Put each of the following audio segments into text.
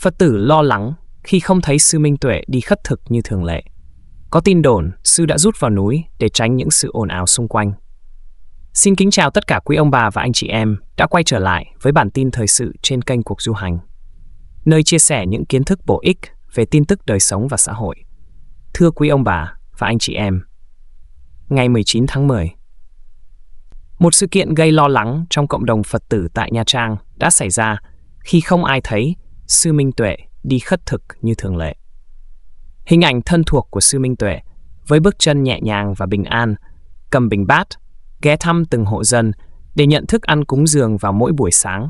Phật tử lo lắng khi không thấy sư Minh Tuệ đi khất thực như thường lệ. Có tin đồn, sư đã rút vào núi để tránh những sự ồn ào xung quanh. Xin kính chào tất cả quý ông bà và anh chị em đã quay trở lại với bản tin thời sự trên kênh Cuộc Du Hành, nơi chia sẻ những kiến thức bổ ích về tin tức đời sống và xã hội. Thưa quý ông bà và anh chị em, ngày 19 tháng 10, một sự kiện gây lo lắng trong cộng đồng Phật tử tại Nha Trang đã xảy ra khi không ai thấy Sư Minh Tuệ đi khất thực như thường lệ. Hình ảnh thân thuộc của Sư Minh Tuệ với bước chân nhẹ nhàng và bình an, cầm bình bát, ghé thăm từng hộ dân để nhận thức ăn cúng dường vào mỗi buổi sáng,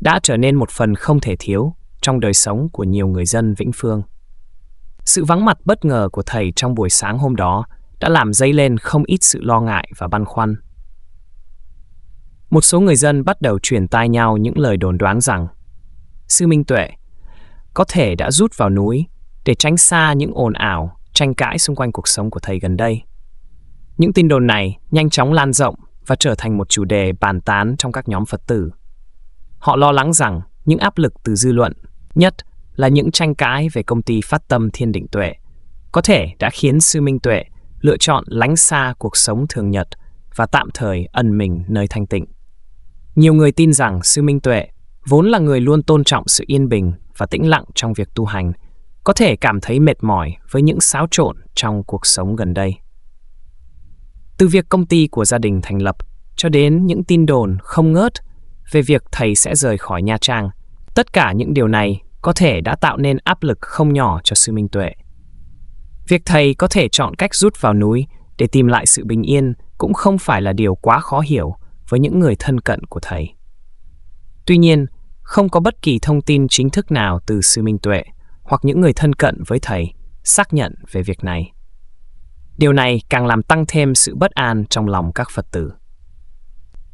đã trở nên một phần không thể thiếu trong đời sống của nhiều người dân Vĩnh Phương. Sự vắng mặt bất ngờ của thầy trong buổi sáng hôm đó đã làm dấy lên không ít sự lo ngại và băn khoăn. Một số người dân bắt đầu truyền tai nhau những lời đồn đoán rằng sư Minh Tuệ, có thể đã rút vào núi để tránh xa những ồn ào, tranh cãi xung quanh cuộc sống của thầy gần đây. Những tin đồn này nhanh chóng lan rộng và trở thành một chủ đề bàn tán trong các nhóm Phật tử. Họ lo lắng rằng những áp lực từ dư luận, nhất là những tranh cãi về công ty phát tâm thiên định tuệ, có thể đã khiến sư Minh Tuệ lựa chọn lánh xa cuộc sống thường nhật và tạm thời ẩn mình nơi thanh tịnh. Nhiều người tin rằng sư Minh Tuệ vốn là người luôn tôn trọng sự yên bình và tĩnh lặng trong việc tu hành, có thể cảm thấy mệt mỏi với những xáo trộn trong cuộc sống gần đây. Từ việc công ty của gia đình thành lập cho đến những tin đồn không ngớt về việc thầy sẽ rời khỏi Nha Trang, tất cả những điều này có thể đã tạo nên áp lực không nhỏ cho sư Minh Tuệ. Việc thầy có thể chọn cách rút vào núi để tìm lại sự bình yên cũng không phải là điều quá khó hiểu với những người thân cận của thầy. Tuy nhiên, không có bất kỳ thông tin chính thức nào từ sư Minh Tuệ hoặc những người thân cận với thầy xác nhận về việc này. Điều này càng làm tăng thêm sự bất an trong lòng các Phật tử.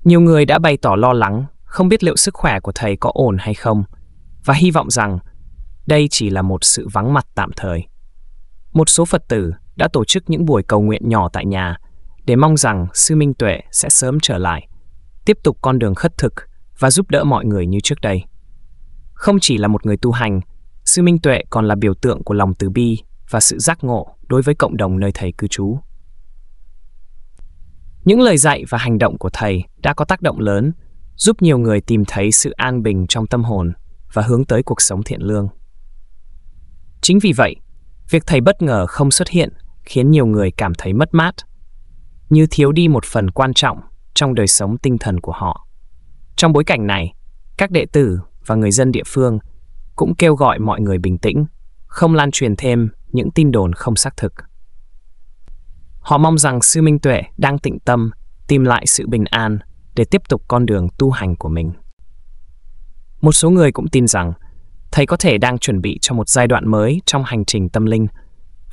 Nhiều người đã bày tỏ lo lắng, không biết liệu sức khỏe của thầy có ổn hay không, và hy vọng rằng đây chỉ là một sự vắng mặt tạm thời. Một số Phật tử đã tổ chức những buổi cầu nguyện nhỏ tại nhà để mong rằng Sư Minh Tuệ sẽ sớm trở lại, tiếp tục con đường khất thực và giúp đỡ mọi người như trước đây. Không chỉ là một người tu hành, sư Minh Tuệ còn là biểu tượng của lòng từ bi và sự giác ngộ đối với cộng đồng nơi thầy cư trú. Những lời dạy và hành động của thầy đã có tác động lớn, giúp nhiều người tìm thấy sự an bình trong tâm hồn và hướng tới cuộc sống thiện lương. Chính vì vậy, việc thầy bất ngờ không xuất hiện khiến nhiều người cảm thấy mất mát, như thiếu đi một phần quan trọng trong đời sống tinh thần của họ. Trong bối cảnh này, các đệ tử và người dân địa phương cũng kêu gọi mọi người bình tĩnh, không lan truyền thêm những tin đồn không xác thực. Họ mong rằng Sư Minh Tuệ đang tịnh tâm, tìm lại sự bình an để tiếp tục con đường tu hành của mình. Một số người cũng tin rằng thầy có thể đang chuẩn bị cho một giai đoạn mới trong hành trình tâm linh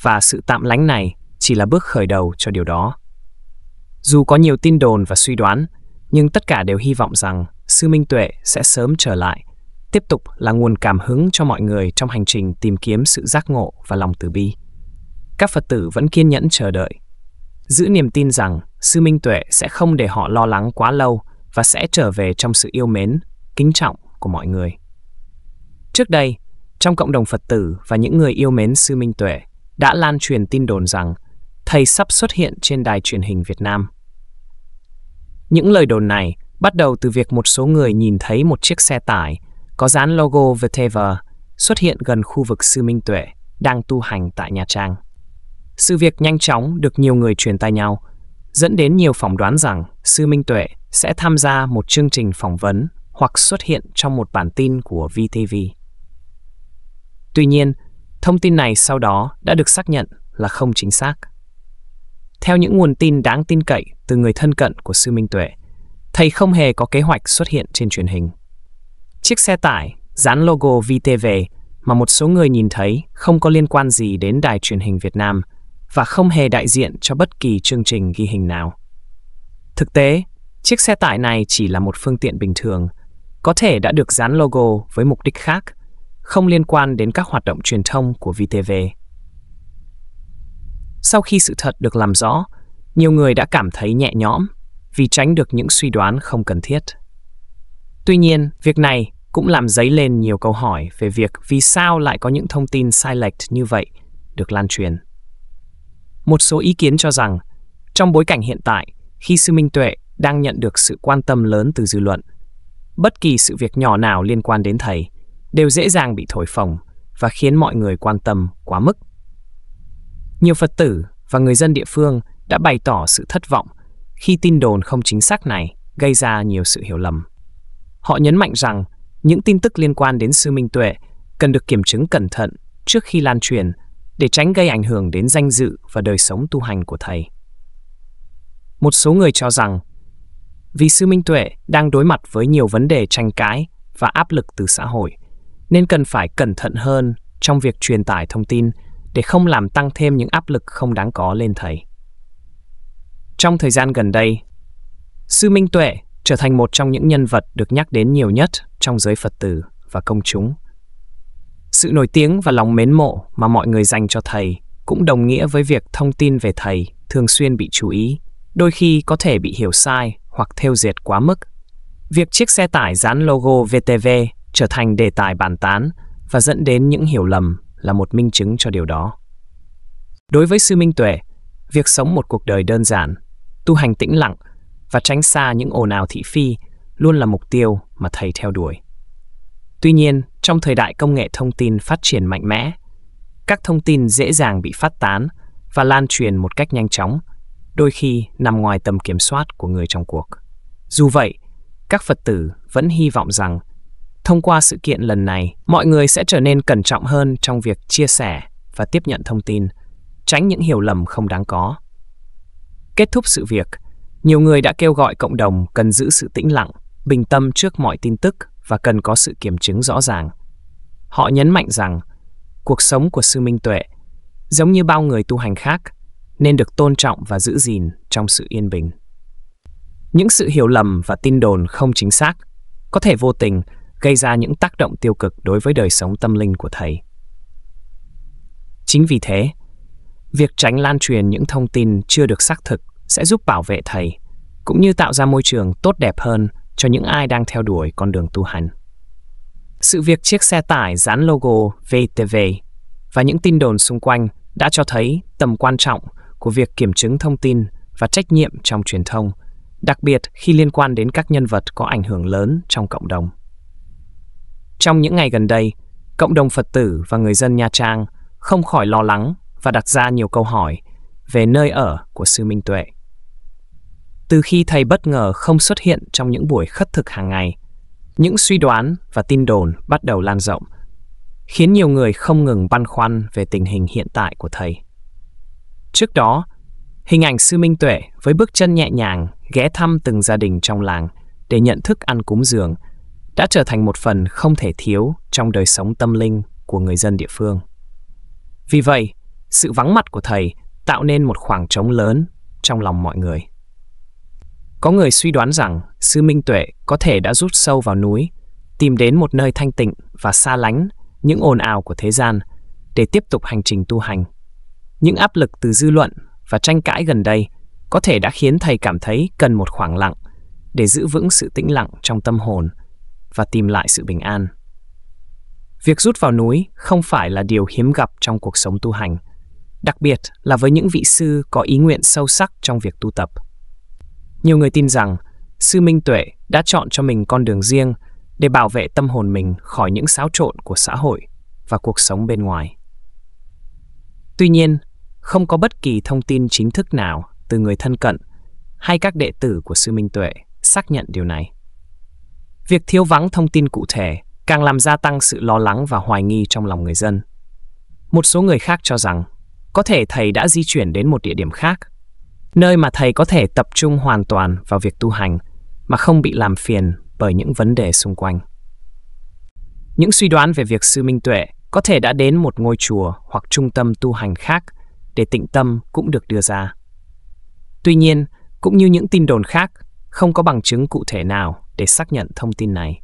và sự tạm lánh này chỉ là bước khởi đầu cho điều đó. Dù có nhiều tin đồn và suy đoán, nhưng tất cả đều hy vọng rằng sư Minh Tuệ sẽ sớm trở lại, tiếp tục là nguồn cảm hứng cho mọi người trong hành trình tìm kiếm sự giác ngộ và lòng từ bi. Các Phật tử vẫn kiên nhẫn chờ đợi, giữ niềm tin rằng sư Minh Tuệ sẽ không để họ lo lắng quá lâu và sẽ trở về trong sự yêu mến, kính trọng của mọi người. Trước đây, trong cộng đồng Phật tử và những người yêu mến sư Minh Tuệ đã lan truyền tin đồn rằng thầy sắp xuất hiện trên đài truyền hình Việt Nam – những lời đồn này bắt đầu từ việc một số người nhìn thấy một chiếc xe tải có dán logo Vteva xuất hiện gần khu vực Sư Minh Tuệ đang tu hành tại Nha Trang. Sự việc nhanh chóng được nhiều người truyền tai nhau, dẫn đến nhiều phỏng đoán rằng Sư Minh Tuệ sẽ tham gia một chương trình phỏng vấn hoặc xuất hiện trong một bản tin của VTV. Tuy nhiên, thông tin này sau đó đã được xác nhận là không chính xác. Theo những nguồn tin đáng tin cậy từ người thân cận của Sư Minh Tuệ, thầy không hề có kế hoạch xuất hiện trên truyền hình. Chiếc xe tải dán logo VTV mà một số người nhìn thấy không có liên quan gì đến đài truyền hình Việt Nam và không hề đại diện cho bất kỳ chương trình ghi hình nào. Thực tế, chiếc xe tải này chỉ là một phương tiện bình thường, có thể đã được dán logo với mục đích khác, không liên quan đến các hoạt động truyền thông của VTV. Sau khi sự thật được làm rõ, nhiều người đã cảm thấy nhẹ nhõm vì tránh được những suy đoán không cần thiết. Tuy nhiên, việc này cũng làm dấy lên nhiều câu hỏi về việc vì sao lại có những thông tin sai lệch như vậy được lan truyền. Một số ý kiến cho rằng, trong bối cảnh hiện tại, khi Sư Minh Tuệ đang nhận được sự quan tâm lớn từ dư luận, bất kỳ sự việc nhỏ nào liên quan đến thầy đều dễ dàng bị thổi phồng và khiến mọi người quan tâm quá mức. Nhiều Phật tử và người dân địa phương đã bày tỏ sự thất vọng khi tin đồn không chính xác này gây ra nhiều sự hiểu lầm. Họ nhấn mạnh rằng những tin tức liên quan đến sư Minh Tuệ cần được kiểm chứng cẩn thận trước khi lan truyền để tránh gây ảnh hưởng đến danh dự và đời sống tu hành của thầy. Một số người cho rằng vì sư Minh Tuệ đang đối mặt với nhiều vấn đề tranh cãi và áp lực từ xã hội nên cần phải cẩn thận hơn trong việc truyền tải thông tin để không làm tăng thêm những áp lực không đáng có lên thầy. Trong thời gian gần đây, Sư Minh Tuệ trở thành một trong những nhân vật được nhắc đến nhiều nhất trong giới Phật tử và công chúng. Sự nổi tiếng và lòng mến mộ mà mọi người dành cho thầy cũng đồng nghĩa với việc thông tin về thầy thường xuyên bị chú ý, đôi khi có thể bị hiểu sai hoặc thêu dệt quá mức. Việc chiếc xe tải dán logo VTV trở thành đề tài bàn tán và dẫn đến những hiểu lầm là một minh chứng cho điều đó. Đối với sư Minh Tuệ, việc sống một cuộc đời đơn giản, tu hành tĩnh lặng và tránh xa những ồn ào thị phi luôn là mục tiêu mà thầy theo đuổi. Tuy nhiên, trong thời đại công nghệ thông tin phát triển mạnh mẽ, các thông tin dễ dàng bị phát tán và lan truyền một cách nhanh chóng, đôi khi nằm ngoài tầm kiểm soát của người trong cuộc. Dù vậy, các Phật tử vẫn hy vọng rằng Thông qua sự kiện lần này, mọi người sẽ trở nên cẩn trọng hơn trong việc chia sẻ và tiếp nhận thông tin, tránh những hiểu lầm không đáng có. Kết thúc sự việc, nhiều người đã kêu gọi cộng đồng cần giữ sự tĩnh lặng, bình tâm trước mọi tin tức và cần có sự kiểm chứng rõ ràng. Họ nhấn mạnh rằng cuộc sống của sư Minh Tuệ giống như bao người tu hành khác nên được tôn trọng và giữ gìn trong sự yên bình. Những sự hiểu lầm và tin đồn không chính xác có thể vô tình gây ra những tác động tiêu cực đối với đời sống tâm linh của thầy. Chính vì thế, việc tránh lan truyền những thông tin chưa được xác thực sẽ giúp bảo vệ thầy, cũng như tạo ra môi trường tốt đẹp hơn cho những ai đang theo đuổi con đường tu hành. Sự việc chiếc xe tải dán logo VTV và những tin đồn xung quanh đã cho thấy tầm quan trọng của việc kiểm chứng thông tin và trách nhiệm trong truyền thông, đặc biệt khi liên quan đến các nhân vật có ảnh hưởng lớn trong cộng đồng. Trong những ngày gần đây, cộng đồng Phật tử và người dân Nha Trang không khỏi lo lắng và đặt ra nhiều câu hỏi về nơi ở của Sư Minh Tuệ. Từ khi thầy bất ngờ không xuất hiện trong những buổi khất thực hàng ngày, những suy đoán và tin đồn bắt đầu lan rộng, khiến nhiều người không ngừng băn khoăn về tình hình hiện tại của thầy. Trước đó, hình ảnh Sư Minh Tuệ với bước chân nhẹ nhàng ghé thăm từng gia đình trong làng để nhận thức ăn cúng dường – đã trở thành một phần không thể thiếu trong đời sống tâm linh của người dân địa phương. Vì vậy, sự vắng mặt của thầy tạo nên một khoảng trống lớn trong lòng mọi người. Có người suy đoán rằng sư Minh Tuệ có thể đã rút sâu vào núi, tìm đến một nơi thanh tịnh và xa lánh những ồn ào của thế gian để tiếp tục hành trình tu hành. Những áp lực từ dư luận và tranh cãi gần đây có thể đã khiến thầy cảm thấy cần một khoảng lặng để giữ vững sự tĩnh lặng trong tâm hồn và tìm lại sự bình an. Việc rút vào núi không phải là điều hiếm gặp trong cuộc sống tu hành, đặc biệt là với những vị sư có ý nguyện sâu sắc trong việc tu tập. Nhiều người tin rằng sư Minh Tuệ đã chọn cho mình con đường riêng để bảo vệ tâm hồn mình khỏi những xáo trộn của xã hội và cuộc sống bên ngoài. Tuy nhiên, không có bất kỳ thông tin chính thức nào từ người thân cận hay các đệ tử của sư Minh Tuệ xác nhận điều này. Việc thiếu vắng thông tin cụ thể càng làm gia tăng sự lo lắng và hoài nghi trong lòng người dân. Một số người khác cho rằng, có thể thầy đã di chuyển đến một địa điểm khác, nơi mà thầy có thể tập trung hoàn toàn vào việc tu hành mà không bị làm phiền bởi những vấn đề xung quanh. Những suy đoán về việc sư Minh Tuệ có thể đã đến một ngôi chùa hoặc trung tâm tu hành khác để tịnh tâm cũng được đưa ra. Tuy nhiên, cũng như những tin đồn khác, không có bằng chứng cụ thể nào để xác nhận thông tin này.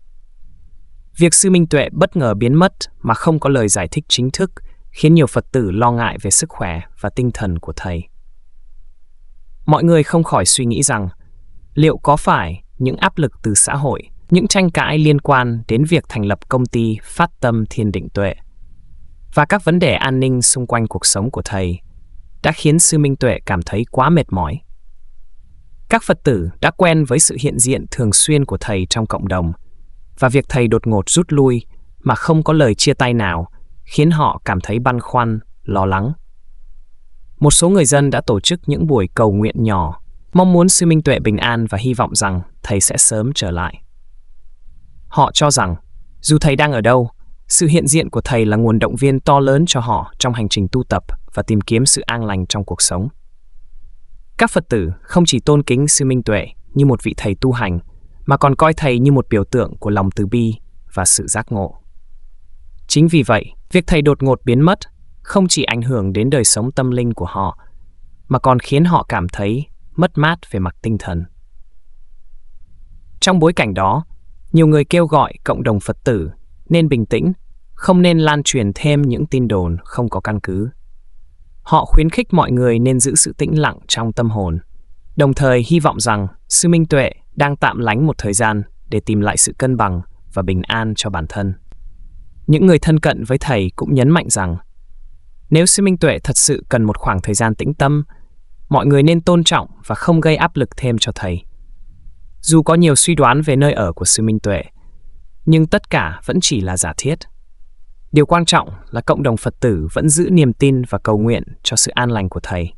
Việc sư Minh Tuệ bất ngờ biến mất mà không có lời giải thích chính thức khiến nhiều Phật tử lo ngại về sức khỏe và tinh thần của thầy. Mọi người không khỏi suy nghĩ rằng liệu có phải những áp lực từ xã hội, những tranh cãi liên quan đến việc thành lập công ty Phát Tâm Thiên Định Tuệ và các vấn đề an ninh xung quanh cuộc sống của thầy đã khiến sư Minh Tuệ cảm thấy quá mệt mỏi các Phật tử đã quen với sự hiện diện thường xuyên của thầy trong cộng đồng và việc thầy đột ngột rút lui mà không có lời chia tay nào khiến họ cảm thấy băn khoăn, lo lắng. Một số người dân đã tổ chức những buổi cầu nguyện nhỏ, mong muốn sư Minh Tuệ bình an và hy vọng rằng thầy sẽ sớm trở lại. Họ cho rằng, dù thầy đang ở đâu, sự hiện diện của thầy là nguồn động viên to lớn cho họ trong hành trình tu tập và tìm kiếm sự an lành trong cuộc sống. Các Phật tử không chỉ tôn kính Sư Minh Tuệ như một vị thầy tu hành, mà còn coi thầy như một biểu tượng của lòng từ bi và sự giác ngộ. Chính vì vậy, việc thầy đột ngột biến mất không chỉ ảnh hưởng đến đời sống tâm linh của họ, mà còn khiến họ cảm thấy mất mát về mặt tinh thần. Trong bối cảnh đó, nhiều người kêu gọi cộng đồng Phật tử nên bình tĩnh, không nên lan truyền thêm những tin đồn không có căn cứ. Họ khuyến khích mọi người nên giữ sự tĩnh lặng trong tâm hồn, đồng thời hy vọng rằng sư Minh Tuệ đang tạm lánh một thời gian để tìm lại sự cân bằng và bình an cho bản thân. Những người thân cận với thầy cũng nhấn mạnh rằng nếu sư Minh Tuệ thật sự cần một khoảng thời gian tĩnh tâm, mọi người nên tôn trọng và không gây áp lực thêm cho thầy. Dù có nhiều suy đoán về nơi ở của sư Minh Tuệ, nhưng tất cả vẫn chỉ là giả thiết. Điều quan trọng là cộng đồng Phật tử vẫn giữ niềm tin và cầu nguyện cho sự an lành của Thầy.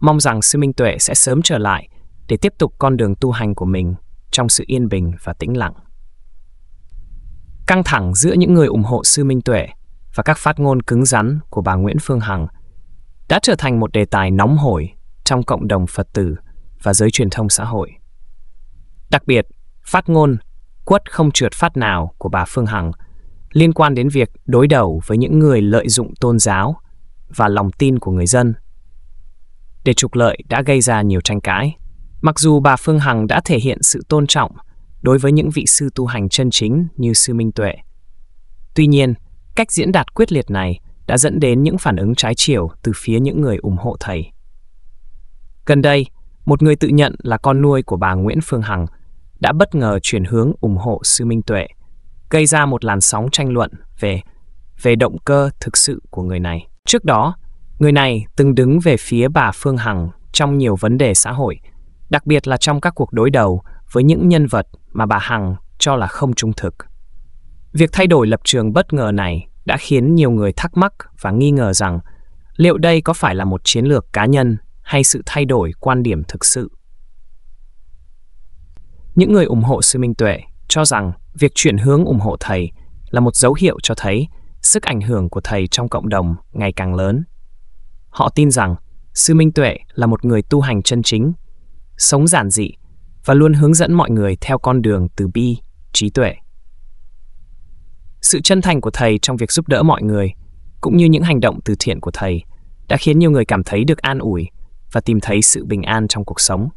Mong rằng Sư Minh Tuệ sẽ sớm trở lại để tiếp tục con đường tu hành của mình trong sự yên bình và tĩnh lặng. Căng thẳng giữa những người ủng hộ Sư Minh Tuệ và các phát ngôn cứng rắn của bà Nguyễn Phương Hằng đã trở thành một đề tài nóng hổi trong cộng đồng Phật tử và giới truyền thông xã hội. Đặc biệt, phát ngôn quất không trượt phát nào của bà Phương Hằng – liên quan đến việc đối đầu với những người lợi dụng tôn giáo và lòng tin của người dân. Để trục lợi đã gây ra nhiều tranh cãi. Mặc dù bà Phương Hằng đã thể hiện sự tôn trọng đối với những vị sư tu hành chân chính như Sư Minh Tuệ. Tuy nhiên, cách diễn đạt quyết liệt này đã dẫn đến những phản ứng trái chiều từ phía những người ủng hộ thầy. Gần đây, một người tự nhận là con nuôi của bà Nguyễn Phương Hằng đã bất ngờ chuyển hướng ủng hộ Sư Minh Tuệ – gây ra một làn sóng tranh luận về về động cơ thực sự của người này. Trước đó, người này từng đứng về phía bà Phương Hằng trong nhiều vấn đề xã hội, đặc biệt là trong các cuộc đối đầu với những nhân vật mà bà Hằng cho là không trung thực. Việc thay đổi lập trường bất ngờ này đã khiến nhiều người thắc mắc và nghi ngờ rằng liệu đây có phải là một chiến lược cá nhân hay sự thay đổi quan điểm thực sự. Những người ủng hộ Sư Minh Tuệ cho rằng Việc chuyển hướng ủng hộ thầy là một dấu hiệu cho thấy sức ảnh hưởng của thầy trong cộng đồng ngày càng lớn. Họ tin rằng Sư Minh Tuệ là một người tu hành chân chính, sống giản dị và luôn hướng dẫn mọi người theo con đường từ bi, trí tuệ. Sự chân thành của thầy trong việc giúp đỡ mọi người, cũng như những hành động từ thiện của thầy, đã khiến nhiều người cảm thấy được an ủi và tìm thấy sự bình an trong cuộc sống.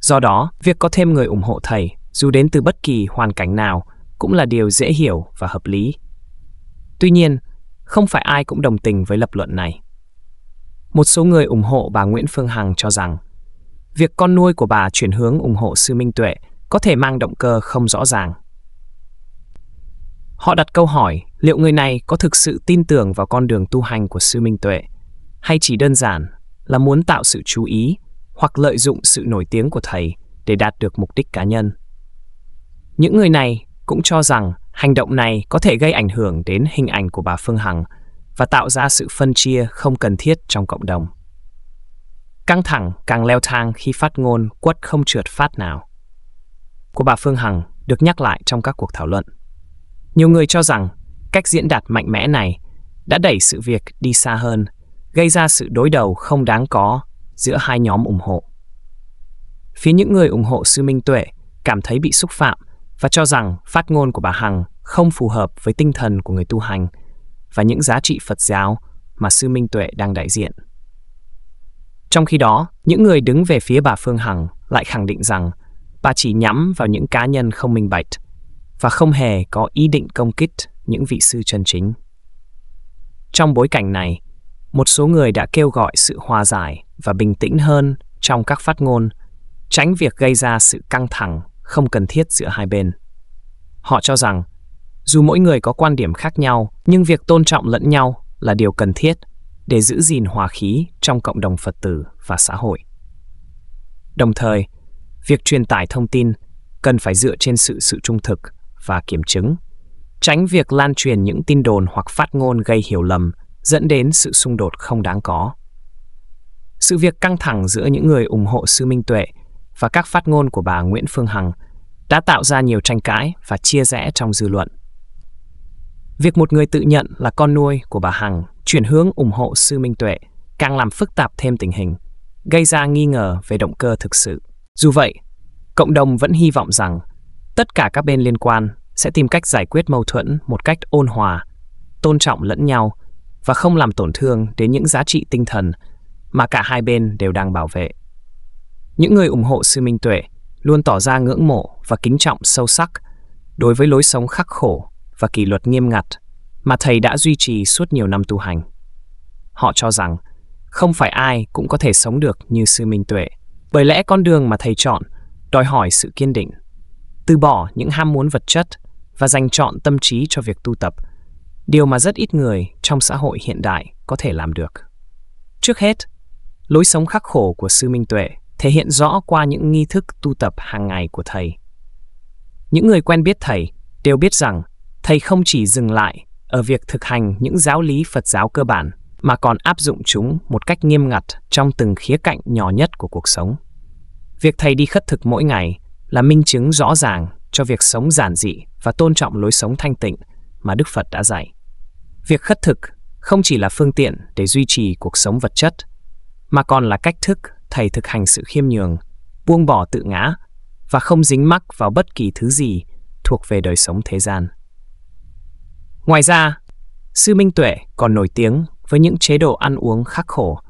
Do đó, việc có thêm người ủng hộ thầy dù đến từ bất kỳ hoàn cảnh nào cũng là điều dễ hiểu và hợp lý. Tuy nhiên, không phải ai cũng đồng tình với lập luận này. Một số người ủng hộ bà Nguyễn Phương Hằng cho rằng việc con nuôi của bà chuyển hướng ủng hộ sư Minh Tuệ có thể mang động cơ không rõ ràng. Họ đặt câu hỏi liệu người này có thực sự tin tưởng vào con đường tu hành của sư Minh Tuệ hay chỉ đơn giản là muốn tạo sự chú ý hoặc lợi dụng sự nổi tiếng của thầy để đạt được mục đích cá nhân. Những người này cũng cho rằng hành động này có thể gây ảnh hưởng đến hình ảnh của bà Phương Hằng và tạo ra sự phân chia không cần thiết trong cộng đồng. Căng thẳng càng leo thang khi phát ngôn quất không trượt phát nào. Của bà Phương Hằng được nhắc lại trong các cuộc thảo luận. Nhiều người cho rằng cách diễn đạt mạnh mẽ này đã đẩy sự việc đi xa hơn, gây ra sự đối đầu không đáng có giữa hai nhóm ủng hộ. Phía những người ủng hộ Sư Minh Tuệ cảm thấy bị xúc phạm – và cho rằng phát ngôn của bà Hằng không phù hợp với tinh thần của người tu hành và những giá trị Phật giáo mà sư Minh Tuệ đang đại diện. Trong khi đó, những người đứng về phía bà Phương Hằng lại khẳng định rằng bà chỉ nhắm vào những cá nhân không minh bạch và không hề có ý định công kích những vị sư chân chính. Trong bối cảnh này, một số người đã kêu gọi sự hòa giải và bình tĩnh hơn trong các phát ngôn, tránh việc gây ra sự căng thẳng không cần thiết giữa hai bên. Họ cho rằng, dù mỗi người có quan điểm khác nhau, nhưng việc tôn trọng lẫn nhau là điều cần thiết để giữ gìn hòa khí trong cộng đồng Phật tử và xã hội. Đồng thời, việc truyền tải thông tin cần phải dựa trên sự sự trung thực và kiểm chứng, tránh việc lan truyền những tin đồn hoặc phát ngôn gây hiểu lầm dẫn đến sự xung đột không đáng có. Sự việc căng thẳng giữa những người ủng hộ sư Minh Tuệ và các phát ngôn của bà Nguyễn Phương Hằng đã tạo ra nhiều tranh cãi và chia rẽ trong dư luận. Việc một người tự nhận là con nuôi của bà Hằng chuyển hướng ủng hộ Sư Minh Tuệ càng làm phức tạp thêm tình hình, gây ra nghi ngờ về động cơ thực sự. Dù vậy, cộng đồng vẫn hy vọng rằng tất cả các bên liên quan sẽ tìm cách giải quyết mâu thuẫn một cách ôn hòa, tôn trọng lẫn nhau và không làm tổn thương đến những giá trị tinh thần mà cả hai bên đều đang bảo vệ. Những người ủng hộ sư Minh Tuệ luôn tỏ ra ngưỡng mộ và kính trọng sâu sắc đối với lối sống khắc khổ và kỷ luật nghiêm ngặt mà thầy đã duy trì suốt nhiều năm tu hành. Họ cho rằng không phải ai cũng có thể sống được như sư Minh Tuệ, bởi lẽ con đường mà thầy chọn đòi hỏi sự kiên định, từ bỏ những ham muốn vật chất và dành chọn tâm trí cho việc tu tập, điều mà rất ít người trong xã hội hiện đại có thể làm được. Trước hết, lối sống khắc khổ của sư Minh Tuệ thể hiện rõ qua những nghi thức tu tập hàng ngày của thầy. Những người quen biết thầy đều biết rằng thầy không chỉ dừng lại ở việc thực hành những giáo lý Phật giáo cơ bản mà còn áp dụng chúng một cách nghiêm ngặt trong từng khía cạnh nhỏ nhất của cuộc sống. Việc thầy đi khất thực mỗi ngày là minh chứng rõ ràng cho việc sống giản dị và tôn trọng lối sống thanh tịnh mà Đức Phật đã dạy. Việc khất thực không chỉ là phương tiện để duy trì cuộc sống vật chất, mà còn là cách thức thầy thực hành sự khiêm nhường, buông bỏ tự ngã và không dính mắc vào bất kỳ thứ gì thuộc về đời sống thế gian. Ngoài ra, sư Minh Tuệ còn nổi tiếng với những chế độ ăn uống khắc khổ,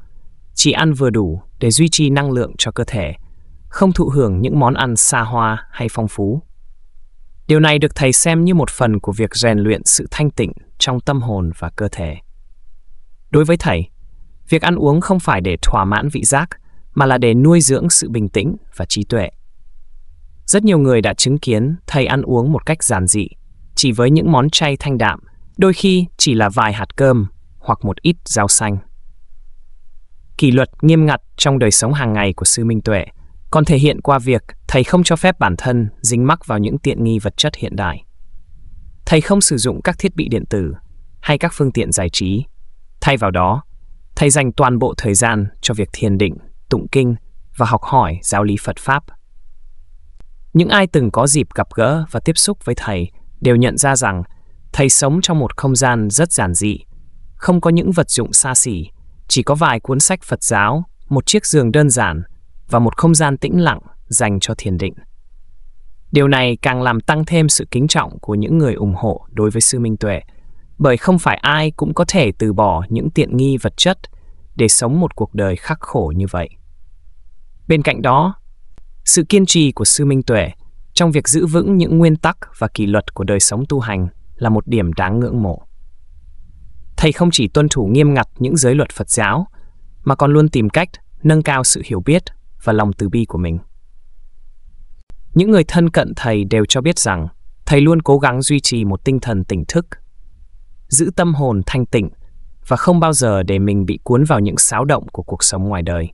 chỉ ăn vừa đủ để duy trì năng lượng cho cơ thể, không thụ hưởng những món ăn xa hoa hay phong phú. Điều này được thầy xem như một phần của việc rèn luyện sự thanh tịnh trong tâm hồn và cơ thể. Đối với thầy, việc ăn uống không phải để thỏa mãn vị giác mà là để nuôi dưỡng sự bình tĩnh và trí tuệ. Rất nhiều người đã chứng kiến thầy ăn uống một cách giản dị, chỉ với những món chay thanh đạm, đôi khi chỉ là vài hạt cơm hoặc một ít rau xanh. Kỷ luật nghiêm ngặt trong đời sống hàng ngày của sư Minh Tuệ còn thể hiện qua việc thầy không cho phép bản thân dính mắc vào những tiện nghi vật chất hiện đại. Thầy không sử dụng các thiết bị điện tử hay các phương tiện giải trí. Thay vào đó, thầy dành toàn bộ thời gian cho việc thiền định tụng kinh và học hỏi giáo lý Phật Pháp. Những ai từng có dịp gặp gỡ và tiếp xúc với Thầy đều nhận ra rằng Thầy sống trong một không gian rất giản dị, không có những vật dụng xa xỉ, chỉ có vài cuốn sách Phật giáo, một chiếc giường đơn giản và một không gian tĩnh lặng dành cho thiền định. Điều này càng làm tăng thêm sự kính trọng của những người ủng hộ đối với Sư Minh Tuệ, bởi không phải ai cũng có thể từ bỏ những tiện nghi vật chất để sống một cuộc đời khắc khổ như vậy. Bên cạnh đó, sự kiên trì của sư Minh Tuệ trong việc giữ vững những nguyên tắc và kỷ luật của đời sống tu hành là một điểm đáng ngưỡng mộ. Thầy không chỉ tuân thủ nghiêm ngặt những giới luật Phật giáo, mà còn luôn tìm cách nâng cao sự hiểu biết và lòng từ bi của mình. Những người thân cận thầy đều cho biết rằng thầy luôn cố gắng duy trì một tinh thần tỉnh thức, giữ tâm hồn thanh tịnh và không bao giờ để mình bị cuốn vào những xáo động của cuộc sống ngoài đời.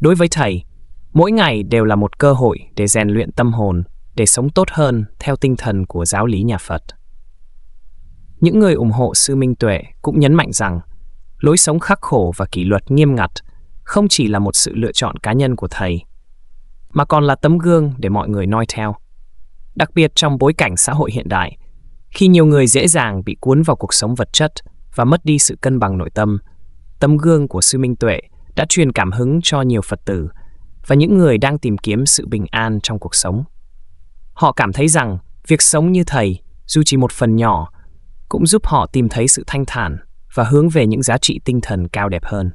Đối với thầy, mỗi ngày đều là một cơ hội để rèn luyện tâm hồn, để sống tốt hơn theo tinh thần của giáo lý nhà Phật. Những người ủng hộ sư Minh Tuệ cũng nhấn mạnh rằng lối sống khắc khổ và kỷ luật nghiêm ngặt không chỉ là một sự lựa chọn cá nhân của thầy, mà còn là tấm gương để mọi người noi theo. Đặc biệt trong bối cảnh xã hội hiện đại, khi nhiều người dễ dàng bị cuốn vào cuộc sống vật chất và mất đi sự cân bằng nội tâm, tấm gương của sư Minh Tuệ – đã truyền cảm hứng cho nhiều Phật tử và những người đang tìm kiếm sự bình an trong cuộc sống. Họ cảm thấy rằng việc sống như thầy, dù chỉ một phần nhỏ, cũng giúp họ tìm thấy sự thanh thản và hướng về những giá trị tinh thần cao đẹp hơn.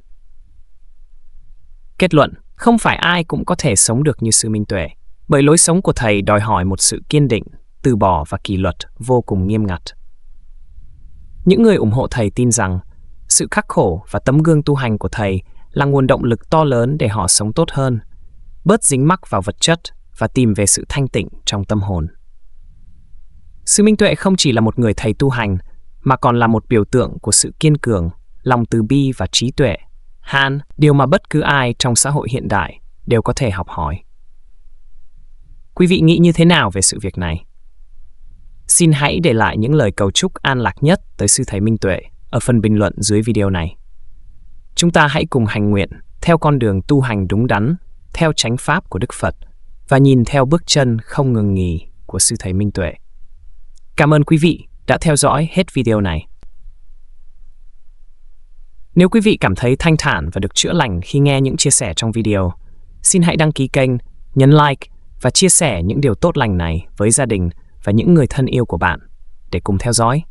Kết luận, không phải ai cũng có thể sống được như sư Minh Tuệ, bởi lối sống của thầy đòi hỏi một sự kiên định, từ bỏ và kỷ luật vô cùng nghiêm ngặt. Những người ủng hộ thầy tin rằng sự khắc khổ và tấm gương tu hành của thầy là nguồn động lực to lớn để họ sống tốt hơn, bớt dính mắc vào vật chất và tìm về sự thanh tịnh trong tâm hồn. Sư Minh Tuệ không chỉ là một người thầy tu hành, mà còn là một biểu tượng của sự kiên cường, lòng từ bi và trí tuệ. Han, điều mà bất cứ ai trong xã hội hiện đại đều có thể học hỏi. Quý vị nghĩ như thế nào về sự việc này? Xin hãy để lại những lời cầu chúc an lạc nhất tới sư thầy Minh Tuệ ở phần bình luận dưới video này. Chúng ta hãy cùng hành nguyện theo con đường tu hành đúng đắn, theo chánh pháp của Đức Phật và nhìn theo bước chân không ngừng nghỉ của Sư Thầy Minh Tuệ. Cảm ơn quý vị đã theo dõi hết video này. Nếu quý vị cảm thấy thanh thản và được chữa lành khi nghe những chia sẻ trong video, xin hãy đăng ký kênh, nhấn like và chia sẻ những điều tốt lành này với gia đình và những người thân yêu của bạn để cùng theo dõi.